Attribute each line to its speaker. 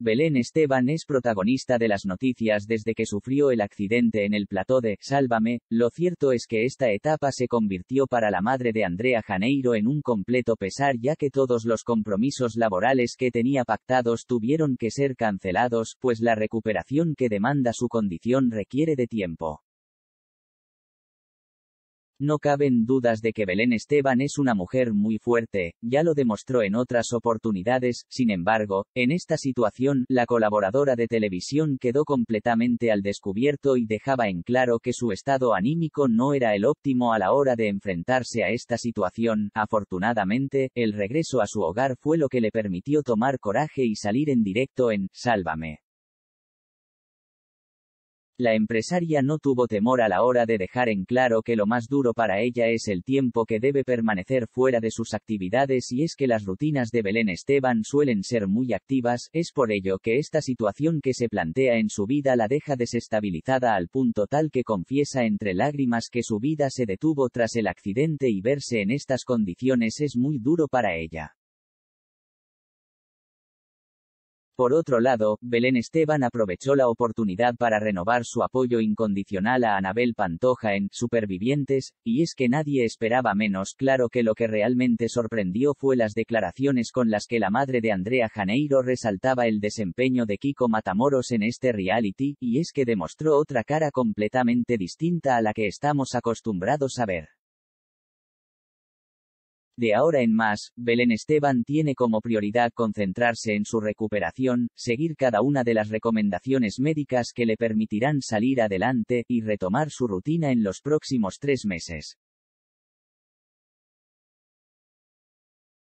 Speaker 1: Belén Esteban es protagonista de las noticias desde que sufrió el accidente en el plató de Sálvame, lo cierto es que esta etapa se convirtió para la madre de Andrea Janeiro en un completo pesar ya que todos los compromisos laborales que tenía pactados tuvieron que ser cancelados, pues la recuperación que demanda su condición requiere de tiempo. No caben dudas de que Belén Esteban es una mujer muy fuerte, ya lo demostró en otras oportunidades, sin embargo, en esta situación, la colaboradora de televisión quedó completamente al descubierto y dejaba en claro que su estado anímico no era el óptimo a la hora de enfrentarse a esta situación, afortunadamente, el regreso a su hogar fue lo que le permitió tomar coraje y salir en directo en Sálvame. La empresaria no tuvo temor a la hora de dejar en claro que lo más duro para ella es el tiempo que debe permanecer fuera de sus actividades y es que las rutinas de Belén Esteban suelen ser muy activas, es por ello que esta situación que se plantea en su vida la deja desestabilizada al punto tal que confiesa entre lágrimas que su vida se detuvo tras el accidente y verse en estas condiciones es muy duro para ella. Por otro lado, Belén Esteban aprovechó la oportunidad para renovar su apoyo incondicional a Anabel Pantoja en Supervivientes, y es que nadie esperaba menos, claro que lo que realmente sorprendió fue las declaraciones con las que la madre de Andrea Janeiro resaltaba el desempeño de Kiko Matamoros en este reality, y es que demostró otra cara completamente distinta a la que estamos acostumbrados a ver. De ahora en más, Belén Esteban tiene como prioridad concentrarse en su recuperación, seguir cada una de las recomendaciones médicas que le permitirán salir adelante, y retomar su rutina en los próximos tres meses.